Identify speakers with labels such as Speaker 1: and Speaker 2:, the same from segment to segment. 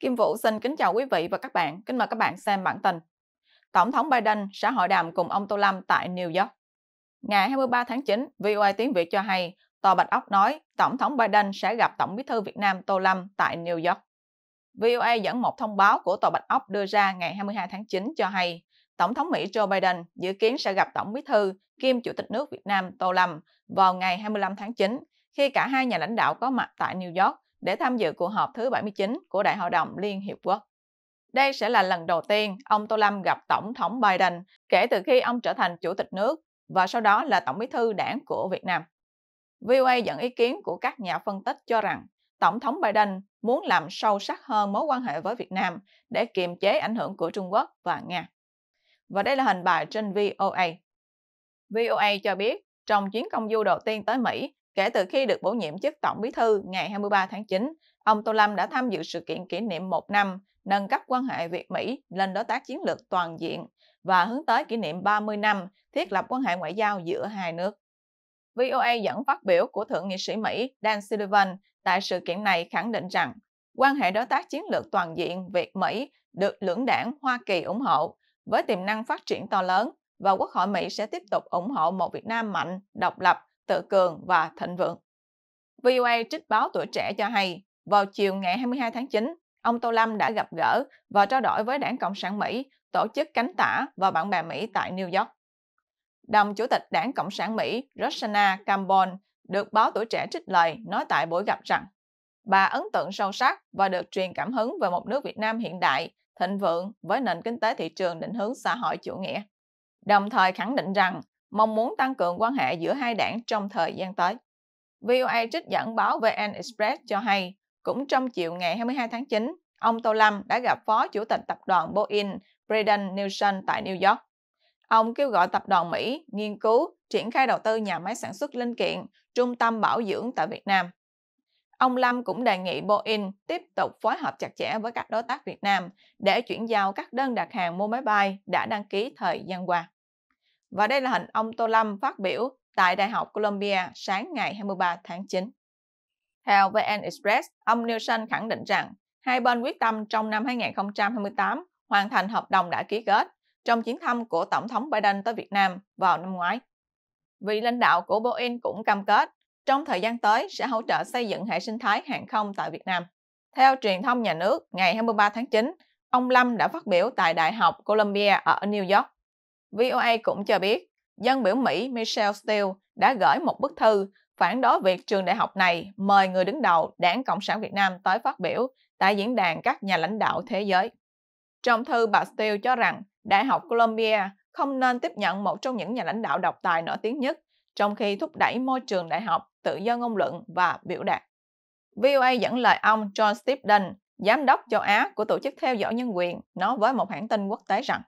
Speaker 1: Kim Vũ xin kính chào quý vị và các bạn. Kính mời các bạn xem bản tin. Tổng thống Biden sẽ hội đàm cùng ông Tô Lâm tại New York. Ngày 23 tháng 9, VOA tiếng Việt cho hay, Tòa Bạch Ốc nói Tổng thống Biden sẽ gặp Tổng bí thư Việt Nam Tô Lâm tại New York. VOA dẫn một thông báo của Tòa Bạch Ốc đưa ra ngày 22 tháng 9 cho hay, Tổng thống Mỹ Joe Biden dự kiến sẽ gặp Tổng bí thư kiêm Chủ tịch nước Việt Nam Tô Lâm vào ngày 25 tháng 9 khi cả hai nhà lãnh đạo có mặt tại New York để tham dự cuộc họp thứ 79 của Đại hội đồng Liên Hiệp Quốc. Đây sẽ là lần đầu tiên ông Tô Lâm gặp Tổng thống Biden kể từ khi ông trở thành Chủ tịch nước và sau đó là Tổng bí thư đảng của Việt Nam. VOA dẫn ý kiến của các nhà phân tích cho rằng Tổng thống Biden muốn làm sâu sắc hơn mối quan hệ với Việt Nam để kiềm chế ảnh hưởng của Trung Quốc và Nga. Và đây là hình bài trên VOA. VOA cho biết trong chuyến công du đầu tiên tới Mỹ, Kể từ khi được bổ nhiệm chức Tổng Bí thư ngày 23 tháng 9, ông Tô Lâm đã tham dự sự kiện kỷ niệm một năm nâng cấp quan hệ Việt-Mỹ lên đối tác chiến lược toàn diện và hướng tới kỷ niệm 30 năm thiết lập quan hệ ngoại giao giữa hai nước. VOA dẫn phát biểu của Thượng nghị sĩ Mỹ Dan Sullivan tại sự kiện này khẳng định rằng quan hệ đối tác chiến lược toàn diện Việt-Mỹ được lưỡng đảng Hoa Kỳ ủng hộ với tiềm năng phát triển to lớn và Quốc hội Mỹ sẽ tiếp tục ủng hộ một Việt Nam mạnh, độc lập tự cường và thịnh vượng. VOA trích báo tuổi trẻ cho hay, vào chiều ngày 22 tháng 9, ông Tô Lâm đã gặp gỡ và trao đổi với Đảng Cộng sản Mỹ, tổ chức cánh tả và bạn bè Mỹ tại New York. Đồng Chủ tịch Đảng Cộng sản Mỹ Rosanna Campbell được báo tuổi trẻ trích lời nói tại buổi gặp rằng bà ấn tượng sâu sắc và được truyền cảm hứng về một nước Việt Nam hiện đại, thịnh vượng với nền kinh tế thị trường định hướng xã hội chủ nghĩa. Đồng thời khẳng định rằng mong muốn tăng cường quan hệ giữa hai đảng trong thời gian tới. VOA trích dẫn báo VN Express cho hay, cũng trong chiều ngày 22 tháng 9, ông Tô Lâm đã gặp Phó Chủ tịch Tập đoàn Boeing Braden Nelson tại New York. Ông kêu gọi Tập đoàn Mỹ nghiên cứu triển khai đầu tư nhà máy sản xuất linh kiện, trung tâm bảo dưỡng tại Việt Nam. Ông Lâm cũng đề nghị Boeing tiếp tục phối hợp chặt chẽ với các đối tác Việt Nam để chuyển giao các đơn đặt hàng mua máy bay đã đăng ký thời gian qua. Và đây là hình ông Tô Lâm phát biểu tại Đại học Columbia sáng ngày 23 tháng 9. Theo VN Express, ông Nielsen khẳng định rằng hai bên quyết tâm trong năm 2028 hoàn thành hợp đồng đã ký kết trong chuyến thăm của Tổng thống Biden tới Việt Nam vào năm ngoái. Vị lãnh đạo của Boeing cũng cam kết trong thời gian tới sẽ hỗ trợ xây dựng hệ sinh thái hàng không tại Việt Nam. Theo truyền thông nhà nước, ngày 23 tháng 9, ông Lâm đã phát biểu tại Đại học Columbia ở New York. VOA cũng cho biết, dân biểu Mỹ Michelle Steele đã gửi một bức thư phản đối việc trường đại học này mời người đứng đầu Đảng Cộng sản Việt Nam tới phát biểu tại diễn đàn các nhà lãnh đạo thế giới. Trong thư, bà Steele cho rằng Đại học Columbia không nên tiếp nhận một trong những nhà lãnh đạo độc tài nổi tiếng nhất, trong khi thúc đẩy môi trường đại học tự do ngôn luận và biểu đạt. VOA dẫn lời ông John Stephen, giám đốc châu Á của Tổ chức Theo dõi Nhân quyền, nói với một hãng tin quốc tế rằng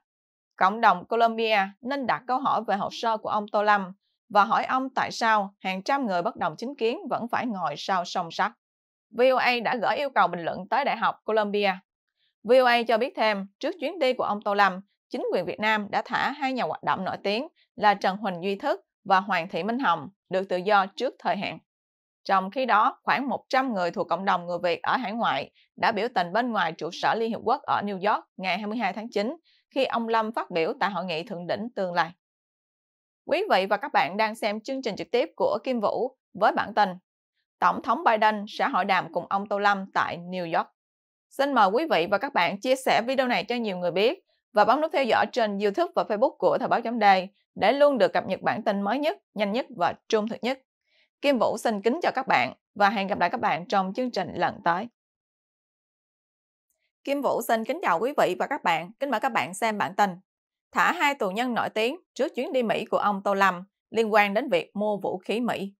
Speaker 1: Cộng đồng Colombia nên đặt câu hỏi về hồ sơ của ông Tô Lâm và hỏi ông tại sao hàng trăm người bất đồng chính kiến vẫn phải ngồi sau song sắt. VOA đã gửi yêu cầu bình luận tới Đại học Colombia. VOA cho biết thêm, trước chuyến đi của ông Tô Lâm, chính quyền Việt Nam đã thả hai nhà hoạt động nổi tiếng là Trần Huỳnh Duy Thức và Hoàng Thị Minh Hồng được tự do trước thời hạn. Trong khi đó, khoảng 100 người thuộc cộng đồng người Việt ở hải ngoại đã biểu tình bên ngoài trụ sở Liên Hiệp Quốc ở New York ngày 22 tháng 9 khi ông Lâm phát biểu tại hội nghị thượng đỉnh tương lai. Quý vị và các bạn đang xem chương trình trực tiếp của Kim Vũ với bản tin Tổng thống Biden sẽ hội đàm cùng ông Tô Lâm tại New York. Xin mời quý vị và các bạn chia sẻ video này cho nhiều người biết và bấm nút theo dõi trên YouTube và Facebook của Thời báo chấm đề để luôn được cập nhật bản tin mới nhất, nhanh nhất và trung thực nhất. Kim Vũ xin kính chào các bạn và hẹn gặp lại các bạn trong chương trình lần tới. Kim Vũ xin kính chào quý vị và các bạn. Kính mời các bạn xem bản tin. Thả hai tù nhân nổi tiếng trước chuyến đi Mỹ của ông Tô Lâm liên quan đến việc mua vũ khí Mỹ.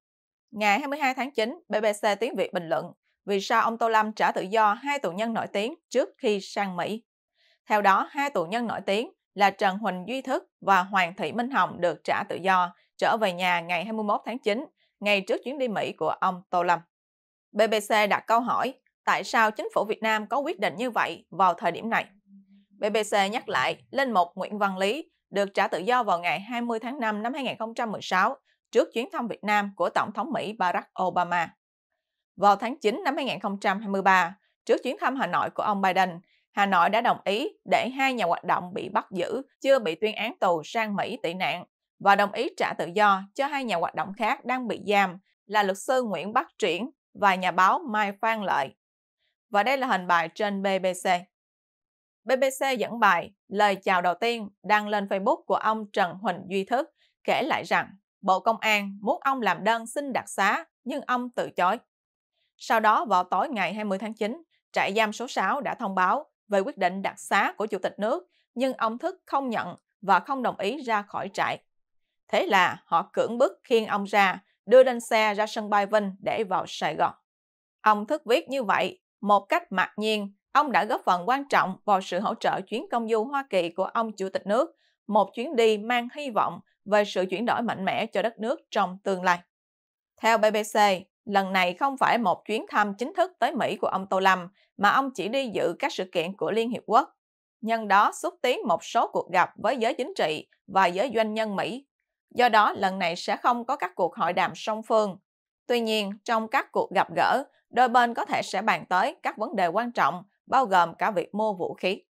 Speaker 1: Ngày 22 tháng 9, BBC tiếng Việt bình luận vì sao ông Tô Lâm trả tự do hai tù nhân nổi tiếng trước khi sang Mỹ. Theo đó, hai tù nhân nổi tiếng là Trần Huỳnh Duy Thức và Hoàng Thị Minh Hồng được trả tự do trở về nhà ngày 21 tháng 9, ngày trước chuyến đi Mỹ của ông Tô Lâm. BBC đặt câu hỏi tại sao chính phủ Việt Nam có quyết định như vậy vào thời điểm này. BBC nhắc lại, Linh Mục Nguyễn Văn Lý được trả tự do vào ngày 20 tháng 5 năm 2016 trước chuyến thăm Việt Nam của Tổng thống Mỹ Barack Obama. Vào tháng 9 năm 2023, trước chuyến thăm Hà Nội của ông Biden, Hà Nội đã đồng ý để hai nhà hoạt động bị bắt giữ chưa bị tuyên án tù sang Mỹ tị nạn và đồng ý trả tự do cho hai nhà hoạt động khác đang bị giam là luật sư Nguyễn Bắc Triển và nhà báo Mai Phan Lợi và đây là hình bài trên BBC. BBC dẫn bài Lời chào đầu tiên đăng lên Facebook của ông Trần Huỳnh Duy Thức kể lại rằng Bộ Công an muốn ông làm đơn xin đặc xá nhưng ông từ chối. Sau đó vào tối ngày 20 tháng 9, trại giam số 6 đã thông báo về quyết định đặc xá của Chủ tịch nước nhưng ông Thức không nhận và không đồng ý ra khỏi trại. Thế là họ cưỡng bức khiêng ông ra, đưa lên xe ra sân bay Vinh để vào Sài Gòn. Ông Thức viết như vậy một cách mặc nhiên, ông đã góp phần quan trọng vào sự hỗ trợ chuyến công du Hoa Kỳ của ông Chủ tịch nước, một chuyến đi mang hy vọng về sự chuyển đổi mạnh mẽ cho đất nước trong tương lai. Theo BBC, lần này không phải một chuyến thăm chính thức tới Mỹ của ông Tô Lâm, mà ông chỉ đi dự các sự kiện của Liên Hiệp Quốc. Nhân đó xúc tiến một số cuộc gặp với giới chính trị và giới doanh nhân Mỹ. Do đó, lần này sẽ không có các cuộc hội đàm song phương. Tuy nhiên, trong các cuộc gặp gỡ, đôi bên có thể sẽ bàn tới các vấn đề quan trọng, bao gồm cả việc mua vũ khí.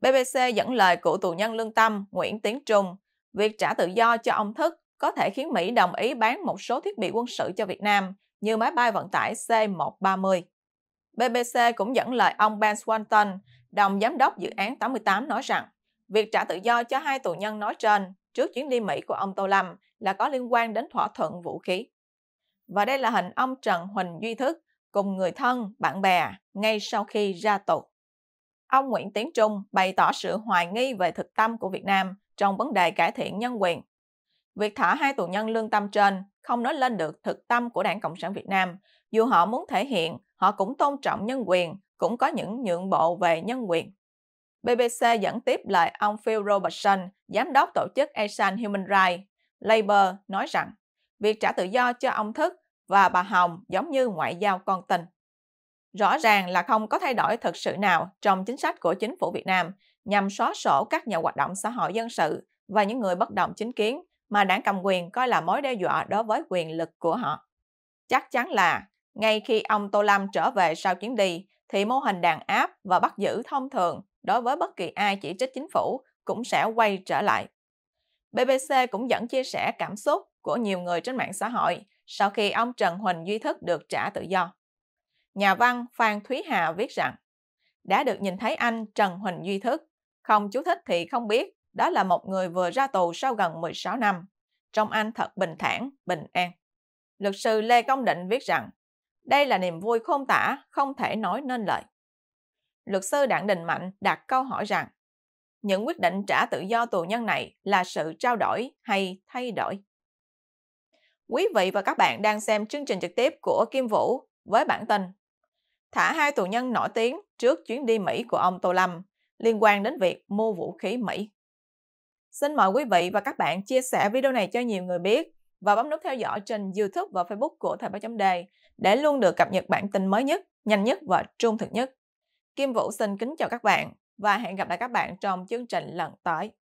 Speaker 1: BBC dẫn lời cựu tù nhân lương tâm Nguyễn Tiến Trung, việc trả tự do cho ông Thức có thể khiến Mỹ đồng ý bán một số thiết bị quân sự cho Việt Nam như máy bay vận tải C-130. BBC cũng dẫn lời ông Ben Swanton, đồng giám đốc dự án 88 nói rằng việc trả tự do cho hai tù nhân nói trên trước chuyến đi Mỹ của ông Tô Lâm là có liên quan đến thỏa thuận vũ khí và đây là hình ông Trần Huỳnh Duy Thức cùng người thân, bạn bè ngay sau khi ra tù. Ông Nguyễn Tiến Trung bày tỏ sự hoài nghi về thực tâm của Việt Nam trong vấn đề cải thiện nhân quyền. Việc thả hai tù nhân lương tâm trên không nói lên được thực tâm của Đảng Cộng sản Việt Nam, dù họ muốn thể hiện họ cũng tôn trọng nhân quyền, cũng có những nhượng bộ về nhân quyền. BBC dẫn tiếp lời ông Phil Robertson, giám đốc tổ chức Asian Human Rights, Labour, nói rằng việc trả tự do cho ông Thức và bà Hồng giống như ngoại giao con tình. Rõ ràng là không có thay đổi thực sự nào trong chính sách của chính phủ Việt Nam nhằm xóa sổ các nhà hoạt động xã hội dân sự và những người bất đồng chính kiến mà đảng cầm quyền coi là mối đe dọa đối với quyền lực của họ. Chắc chắn là ngay khi ông Tô Lâm trở về sau chuyến đi thì mô hình đàn áp và bắt giữ thông thường đối với bất kỳ ai chỉ trích chính phủ cũng sẽ quay trở lại. BBC cũng dẫn chia sẻ cảm xúc của nhiều người trên mạng xã hội sau khi ông Trần Huỳnh Duy Thức được trả tự do. Nhà văn Phan Thúy Hà viết rằng, đã được nhìn thấy anh Trần Huỳnh Duy Thức, không chú thích thì không biết, đó là một người vừa ra tù sau gần 16 năm. Trong anh thật bình thản, bình an. Luật sư Lê Công Định viết rằng, đây là niềm vui khôn tả, không thể nói nên lời. Luật sư Đặng Đình Mạnh đặt câu hỏi rằng, những quyết định trả tự do tù nhân này là sự trao đổi hay thay đổi? Quý vị và các bạn đang xem chương trình trực tiếp của Kim Vũ với bản tin Thả hai tù nhân nổi tiếng trước chuyến đi Mỹ của ông Tô Lâm liên quan đến việc mua vũ khí Mỹ. Xin mời quý vị và các bạn chia sẻ video này cho nhiều người biết và bấm nút theo dõi trên YouTube và Facebook của Thời báo chấm đề để luôn được cập nhật bản tin mới nhất, nhanh nhất và trung thực nhất. Kim Vũ xin kính chào các bạn và hẹn gặp lại các bạn trong chương trình lần tới.